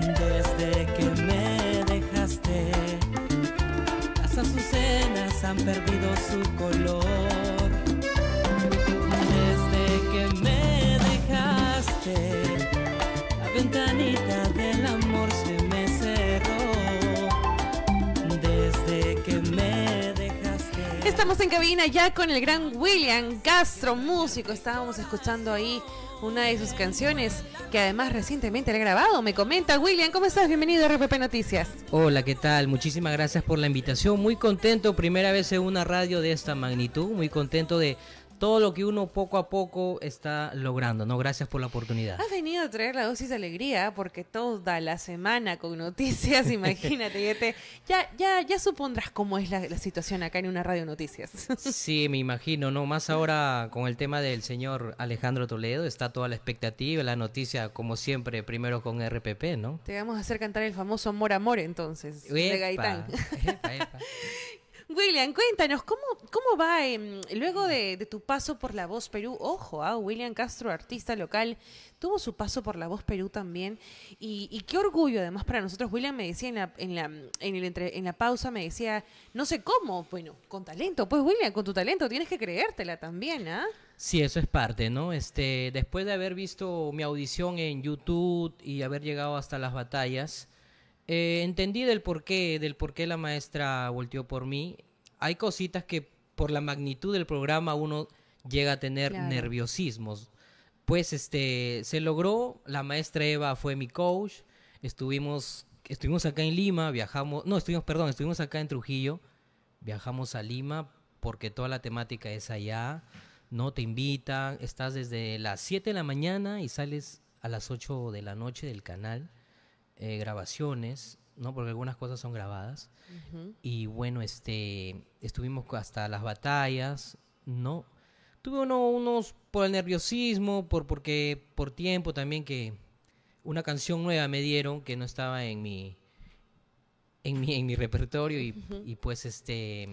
desde que me dejaste, las azucenas han perdido su color. Desde que me dejaste, la ventanita Estamos en cabina ya con el gran William Castro, músico. Estábamos escuchando ahí una de sus canciones que además recientemente le he grabado. Me comenta, William, ¿cómo estás? Bienvenido a RPP Noticias. Hola, ¿qué tal? Muchísimas gracias por la invitación. Muy contento, primera vez en una radio de esta magnitud. Muy contento de todo lo que uno poco a poco está logrando, ¿no? Gracias por la oportunidad. Has venido a traer la dosis de alegría porque toda la semana con noticias, imagínate, ya, ya, ya, supondrás cómo es la, situación acá en una radio noticias. sí, me imagino, ¿no? Más ahora con el tema del señor Alejandro Toledo, está toda la expectativa, la noticia, como siempre, primero con RPP, ¿no? Te vamos a hacer cantar el famoso Amor Amor entonces, de Gaitán. William, cuéntanos, ¿cómo, cómo va em, luego de, tu paso por La Voz Perú? Ojo, ah, William Castro, artista local, tuvo su paso por La Voz Perú también. Y, qué orgullo además para nosotros. William me decía en la, en la, en, el en la pausa, me decía, no sé cómo, bueno, con talento. Pues William, con tu talento tienes que creértela también, ¿ah? Sí, eso es parte, ¿no? Este, después de haber visto mi audición en YouTube y haber llegado hasta las batallas, eh, entendí del por qué, del por la maestra volteó por mí. Hay cositas que por la magnitud del programa uno llega a tener nerviosismos. Pues este se logró, la maestra Eva fue mi coach, estuvimos estuvimos acá en Lima, viajamos, no, estuvimos, perdón, estuvimos acá en Trujillo, viajamos a Lima porque toda la temática es allá, no te invitan, estás desde las 7 de la mañana y sales a las 8 de la noche del canal. Eh, grabaciones, ¿no? Porque algunas cosas son grabadas. Y bueno, este, estuvimos hasta las batallas, ¿no? Tuve unos por el nerviosismo, por, porque, por tiempo también que una canción nueva me dieron que no estaba en mi, en mi, repertorio y, pues este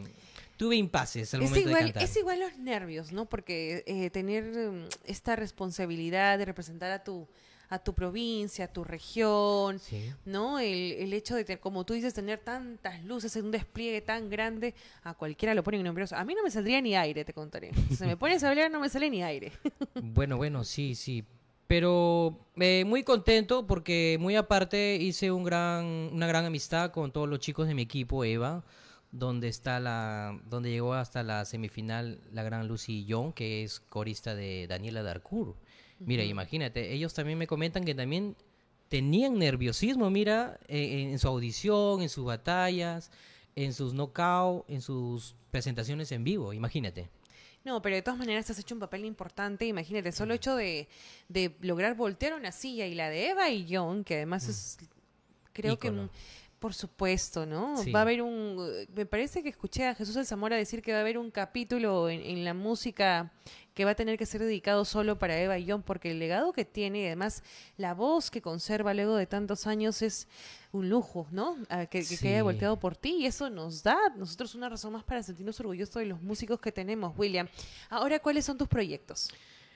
tuve impases al es momento igual, Es igual los nervios, ¿no? Porque eh, tener mm, esta responsabilidad de representar a tu a tu provincia, a tu región, ¿no? El, hecho de, como tú dices, tener tantas luces en un despliegue tan grande, a cualquiera lo ponen numeroso. A mí no me saldría ni aire, te contaré. Si me pones a hablar, no me sale ni aire. bueno, bueno, sí, sí. Pero eh, muy contento porque muy aparte hice un gran, una gran amistad con todos los chicos de mi equipo, Eva donde está la donde llegó hasta la semifinal la gran Lucy Young, que es corista de Daniela Darcourt. Mira, imagínate, ellos también me comentan que también tenían nerviosismo, mira, eh, en, su audición, en sus batallas, en sus knockouts, en sus presentaciones en vivo, imagínate. No, pero de todas maneras has hecho un papel importante. Imagínate, solo el hecho de, lograr voltear una silla y la de Eva y John, que además es, creo que, por supuesto, ¿no? Va a haber un, me parece que escuché a Jesús El Zamora decir que va a haber un capítulo en la música, que va a tener que ser dedicado solo para Eva y John, porque el legado que tiene y además la voz que conserva luego de tantos años es un lujo, ¿no? Ah, que, quede volteado por ti y eso nos da nosotros una razón más para sentirnos orgullosos de los músicos que tenemos, William. Ahora, ¿cuáles son tus proyectos?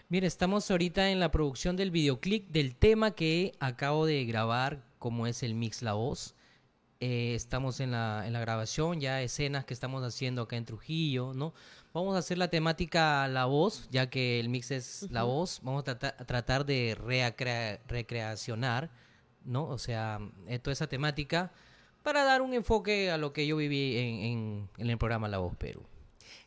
Mira, estamos ahorita en la producción del videoclip del tema que acabo de grabar, como es el Mix La Voz. Eh, estamos en la, grabación, ya escenas que estamos haciendo acá en Trujillo, ¿no? Vamos a hacer la temática la voz, ya que el mix es la voz. Vamos a, tratar de recreacionar, ¿no? O sea, eh, toda esa temática para dar un enfoque a lo que yo viví en, en el programa La Voz Perú.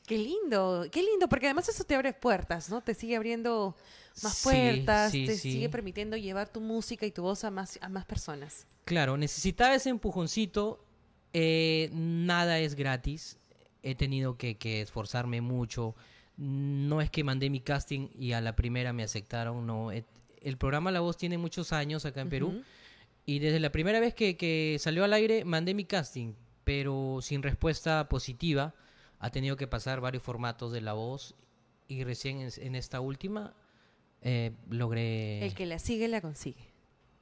Qué lindo, qué lindo, porque además eso te abre puertas, ¿no? Te sigue abriendo más puertas, te sigue permitiendo llevar tu música y tu voz a más, a más personas. Claro, necesitaba ese empujoncito, eh, nada es gratis, he tenido que, esforzarme mucho, no es que mandé mi casting y a la primera me aceptaron, no, el programa La Voz tiene muchos años acá en Perú y desde la primera vez que, salió al aire mandé mi casting, pero sin respuesta positiva, ha tenido que pasar varios formatos de La Voz y recién en esta última eh, logré... El que la sigue, la consigue.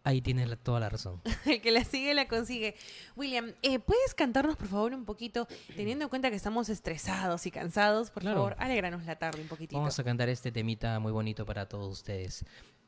Ahí tienes toda la razón. El que la sigue, la consigue. William, eh, ¿puedes cantarnos, por favor, un poquito? Teniendo en cuenta que estamos estresados y cansados, por favor, alegranos la tarde un poquitito. Vamos a cantar este temita muy bonito para todos ustedes.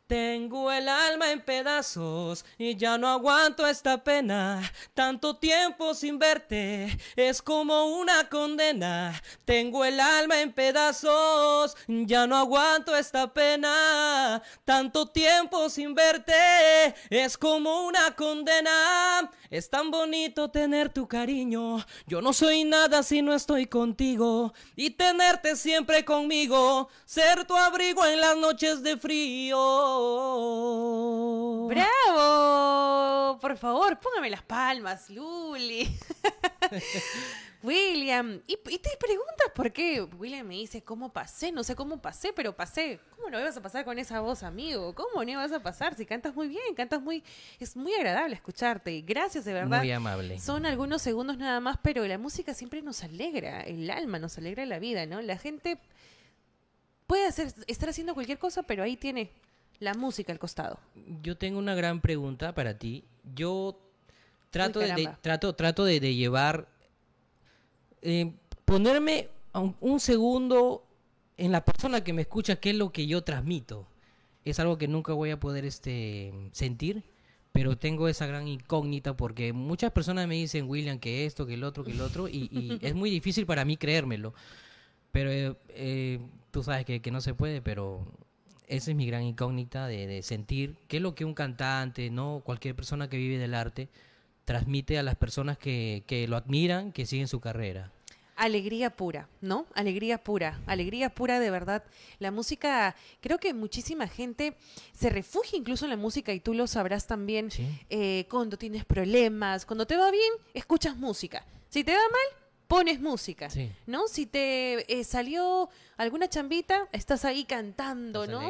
Tengo el alma en pedazos y ya no aguanto esta pena. Tanto tiempo sin verte es como una condena. Tengo el alma en pedazos, ya no aguanto esta pena. Tanto tiempo sin verte es como una condena. Es tan bonito tener tu cariño. Yo no soy nada si no estoy contigo. Y tenerte siempre conmigo. Ser tu abrigo en las noches de frío. ¡Bravo! Por favor, póngame las palmas, Luli. William, y, te preguntas por qué. William me dice, ¿cómo pasé? No sé cómo pasé, pero pasé. ¿Cómo no ibas a pasar con esa voz, amigo? ¿Cómo no ibas a pasar? Si cantas muy bien, cantas muy... Es muy agradable escucharte. Gracias, de verdad. Muy amable. Son algunos segundos nada más, pero la música siempre nos alegra, el alma nos alegra la vida, ¿no? La gente puede hacer, estar haciendo cualquier cosa, pero ahí tiene la música al costado. Yo tengo una gran pregunta para ti. Yo trato, de, trato, trato de, llevar, eh, ponerme un, segundo en la persona que me escucha, qué es lo que yo transmito. Es algo que nunca voy a poder este, sentir, pero tengo esa gran incógnita porque muchas personas me dicen, William, que esto, que el otro, que el otro, y, es muy difícil para mí creérmelo. Pero eh, eh, tú sabes que, no se puede, pero esa es mi gran incógnita de, sentir qué es lo que un cantante, no cualquier persona que vive del arte, transmite a las personas que, que lo admiran, que siguen su carrera alegría pura, ¿no? Alegría pura, alegría pura de verdad. La música, creo que muchísima gente se refugia incluso en la música y tú lo sabrás también eh, cuando tienes problemas, cuando te va bien, escuchas música. Si te va mal, pones música, ¿no? Si te eh, salió alguna chambita, estás ahí cantando, ¿no?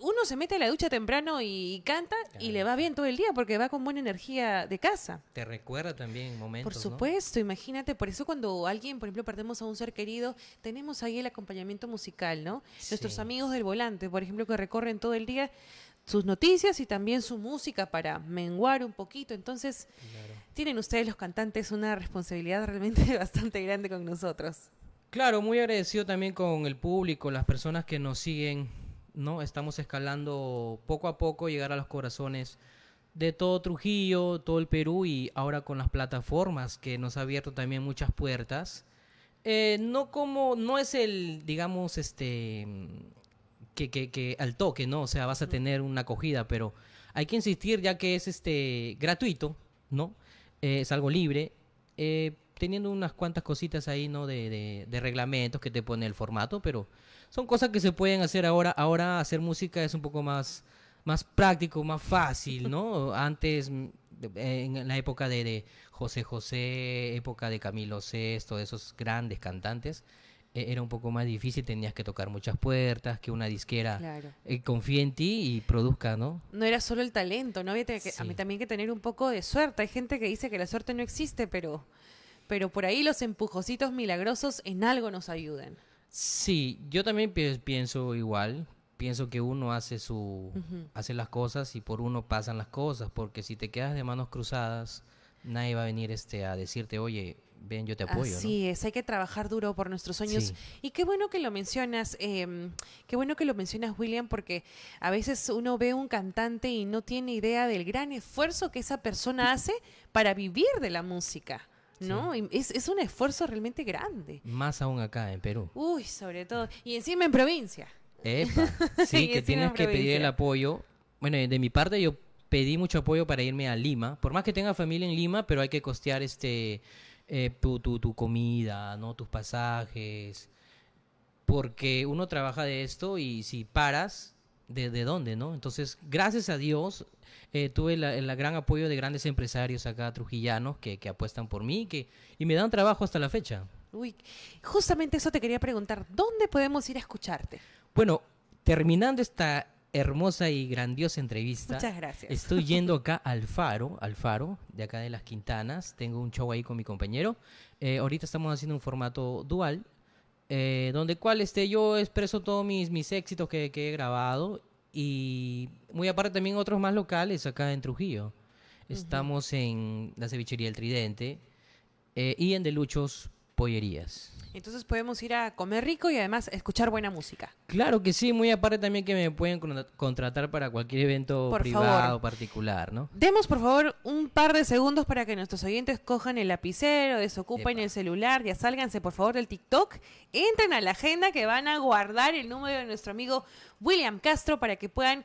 Uno se mete a la ducha temprano y, canta y le va bien todo el día porque va con buena energía de casa. Te recuerda también momentos. Por supuesto, imagínate, por eso cuando alguien, por ejemplo, perdemos a un ser querido, tenemos ahí el acompañamiento musical, ¿no? Nuestros amigos del volante, por ejemplo, que recorren todo el día, sus noticias y también su música para menguar un poquito. Entonces, tienen ustedes los cantantes una responsabilidad realmente bastante grande con nosotros. Claro, muy agradecido también con el público, las personas que nos siguen, ¿no? Estamos escalando poco a poco, llegar a los corazones de todo Trujillo, todo el Perú y ahora con las plataformas que nos ha abierto también muchas puertas. Eh, no como, no es el, digamos, este, que, que, que al toque, ¿no? O sea, vas a tener una acogida, pero hay que insistir ya que es este gratuito, ¿no? Eh, es algo libre, eh, teniendo unas cuantas cositas ahí, ¿no? De, de, reglamentos que te pone el formato, pero son cosas que se pueden hacer ahora. Ahora hacer música es un poco más, más práctico, más fácil, ¿no? Antes, mm, en la época de, de José José, época de Camilo VI, todos esos grandes cantantes, e-, era un poco más difícil, tenías que tocar muchas puertas, que una disquera eh, confía en ti y produzca, ¿no? No era solo el talento, ¿no? Había que, a mí también que tener un poco de suerte. Hay gente que dice que la suerte no existe, pero, pero por ahí los empujocitos milagrosos en algo nos ayudan. Sí, yo también pienso igual. Pienso que uno hace su hace las cosas y por uno pasan las cosas, porque si te quedas de manos cruzadas, nadie va a venir este, a decirte, oye, ven, yo te apoyo. Así es, hay que trabajar duro por nuestros sueños. Y qué bueno que lo mencionas, em, qué bueno que lo mencionas, William, porque a veces uno ve un cantante y no tiene idea del gran esfuerzo que esa persona hace para vivir de la música. ¿no? Es, un esfuerzo realmente grande. Más aún acá en Perú. Uy, sobre todo. Y encima en provincia. Epa. Sí, que tienes que pedir el apoyo. Bueno, de mi parte yo pedí mucho apoyo para irme a Lima. Por más que tenga familia en Lima, pero hay que costear este, eh, tu, comida, ¿no? tus pasajes. Porque uno trabaja de esto y si paras, ¿de, dónde? no? Entonces, gracias a Dios, eh, tuve el gran apoyo de grandes empresarios acá trujillanos que, apuestan por mí que, y me dan trabajo hasta la fecha. Uy, justamente eso te quería preguntar. ¿Dónde podemos ir a escucharte? Bueno, terminando esta hermosa y grandiosa entrevista. Muchas gracias. Estoy yendo acá al Faro, al Faro, de acá de Las Quintanas. Tengo un show ahí con mi compañero. Eh, ahorita estamos haciendo un formato dual, eh, donde cual esté yo expreso todos mis, mis éxitos que, he grabado y muy aparte también otros más locales acá en Trujillo. Estamos en la cevichería El Tridente eh, y en Deluchos Pollerías. Entonces podemos ir a comer rico y además escuchar buena música. Claro que sí, muy aparte también que me pueden contratar para cualquier evento privado o particular, ¿no? Demos por favor un par de segundos para que nuestros oyentes cojan el lapicero, desocupen el celular, ya sálganse por favor del TikTok, entren a la agenda que van a guardar el número de nuestro amigo William Castro para que puedan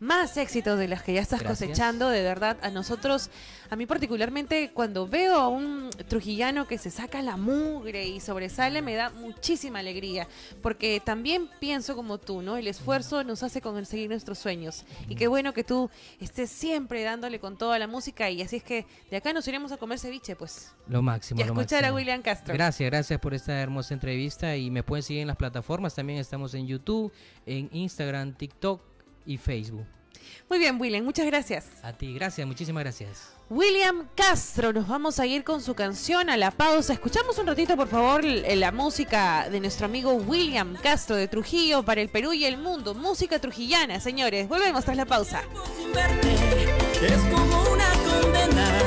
más éxitos de las que ya estás cosechando. De verdad, a nosotros, a mí particularmente, cuando veo a un trujillano que se saca la mugre y sobresale, me da muchísima alegría, porque también pienso como tú, ¿no? El esfuerzo nos hace conseguir nuestros sueños. Y qué bueno que tú estés siempre dándole con toda la música y así es que de acá nos iremos a comer ceviche, pues. Lo máximo. Y escuchar a William Castro. Gracias, gracias por esta hermosa entrevista y me pueden seguir en las plataformas, también estamos en YouTube, en Instagram, TikTok y Facebook. Muy bien, William, muchas gracias. A ti, gracias, muchísimas gracias. William Castro, nos vamos a ir con su canción a la pausa. Escuchamos un ratito, por favor, eh, la música de nuestro amigo William Castro de Trujillo para el Perú y el mundo. Música trujillana, señores. Volvemos tras la pausa. Es como una condena.